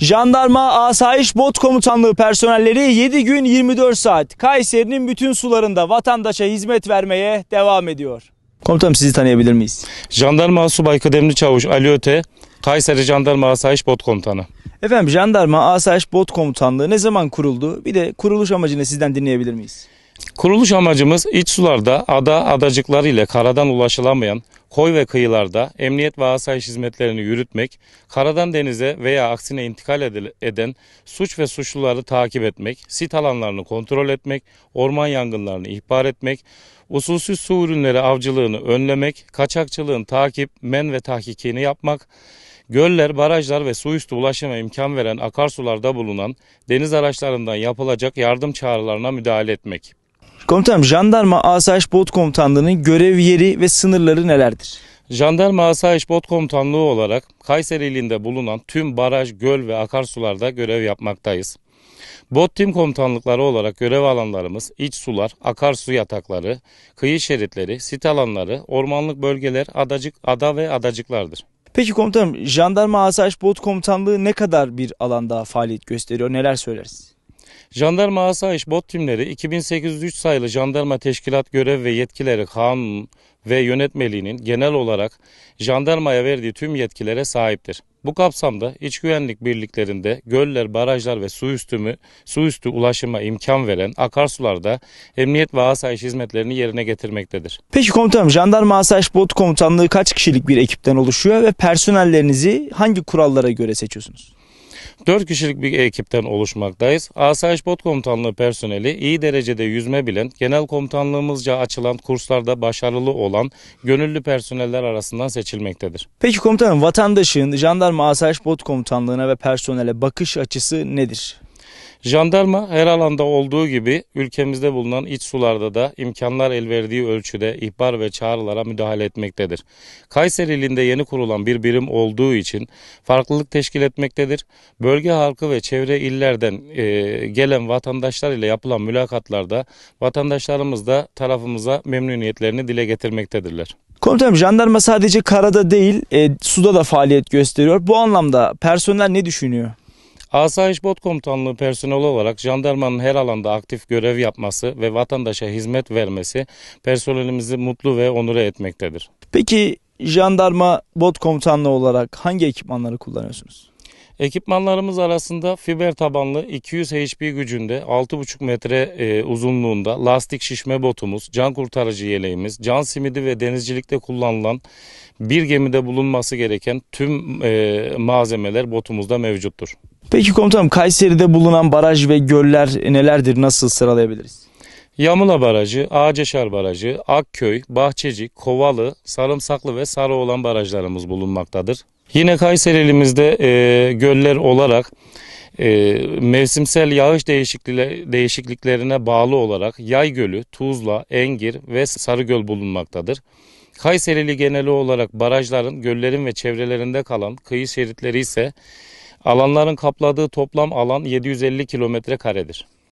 Jandarma Asayiş Bot Komutanlığı personelleri 7 gün 24 saat Kayseri'nin bütün sularında vatandaşa hizmet vermeye devam ediyor. Komutanım sizi tanıyabilir miyiz? Jandarma Subay Kıdemli Çavuş Ali Öte, Kayseri Jandarma Asayiş Bot Komutanı. Efendim Jandarma Asayiş Bot Komutanlığı ne zaman kuruldu? Bir de kuruluş amacını sizden dinleyebilir miyiz? Kuruluş amacımız iç sularda, ada, adacıkları ile karadan ulaşılamayan koy ve kıyılarda emniyet ve asayiş hizmetlerini yürütmek, karadan denize veya aksine intikal eden suç ve suçluları takip etmek, sit alanlarını kontrol etmek, orman yangınlarını ihbar etmek, usulsüz su ürünleri avcılığını önlemek, kaçakçılığın takip, men ve tahkikini yapmak, göller, barajlar ve su üstü ulaşıma imkan veren akarsularda bulunan deniz araçlarından yapılacak yardım çağrılarına müdahale etmek. Komutanım jandarma asayiş bot komutanlığının görev yeri ve sınırları nelerdir? Jandarma Asayiş Bot Komutanlığı olarak Kayseri ilinde bulunan tüm baraj, göl ve akarsularda görev yapmaktayız. Bot tim komutanlıkları olarak görev alanlarımız iç sular, akarsu yatakları, kıyı şeritleri, sit alanları, ormanlık bölgeler, adacık, ada ve adacıklardır. Peki komutanım jandarma asayiş bot komutanlığı ne kadar bir alanda faaliyet gösteriyor neler söyleriz? Jandarma Asayiş Bot Timleri 2803 sayılı Jandarma Teşkilat Görev ve Yetkileri Kanun ve Yönetmeliğinin genel olarak jandarmaya verdiği tüm yetkilere sahiptir. Bu kapsamda iç güvenlik birliklerinde göller, barajlar ve su üstü, su üstü ulaşıma imkan veren akarsularda emniyet ve asayiş hizmetlerini yerine getirmektedir. Peki komutanım jandarma asayiş bot komutanlığı kaç kişilik bir ekipten oluşuyor ve personellerinizi hangi kurallara göre seçiyorsunuz? 4 kişilik bir ekipten oluşmaktayız. Asayiş Bot Komutanlığı personeli iyi derecede yüzme bilen, genel komutanlığımızca açılan kurslarda başarılı olan gönüllü personeller arasından seçilmektedir. Peki komutanım vatandaşın jandarma asayiş bot komutanlığına ve personele bakış açısı nedir? Jandarma her alanda olduğu gibi ülkemizde bulunan iç sularda da imkanlar el verdiği ölçüde ihbar ve çağrılara müdahale etmektedir. Kayseri ilinde yeni kurulan bir birim olduğu için farklılık teşkil etmektedir. Bölge halkı ve çevre illerden e, gelen vatandaşlar ile yapılan mülakatlarda vatandaşlarımız da tarafımıza memnuniyetlerini dile getirmektedirler. Komutanım jandarma sadece karada değil e, suda da faaliyet gösteriyor. Bu anlamda personel ne düşünüyor? Asayiş Bot Komutanlığı personeli olarak jandarmanın her alanda aktif görev yapması ve vatandaşa hizmet vermesi personelimizi mutlu ve onure etmektedir. Peki jandarma bot komutanlığı olarak hangi ekipmanları kullanıyorsunuz? Ekipmanlarımız arasında fiber tabanlı 200 HP gücünde 6,5 metre e, uzunluğunda lastik şişme botumuz, can kurtarıcı yeleğimiz, can simidi ve denizcilikte kullanılan bir gemide bulunması gereken tüm e, malzemeler botumuzda mevcuttur. Peki komutanım Kayseri'de bulunan baraj ve göller nelerdir? Nasıl sıralayabiliriz? Yamula Barajı, Ağaçeşar Barajı, Akköy, Bahçecik, Kovalı, Sarımsaklı ve Sarıoğlan barajlarımız bulunmaktadır. Yine Kayseri'limizde e, göller olarak e, mevsimsel yağış değişikliklerine bağlı olarak Yay Gölü, Tuzla, Engir ve Sarı Göl bulunmaktadır. Kayserili geneli olarak barajların, göllerin ve çevrelerinde kalan kıyı şeritleri ise Alanların kapladığı toplam alan 750 kilometre karedir.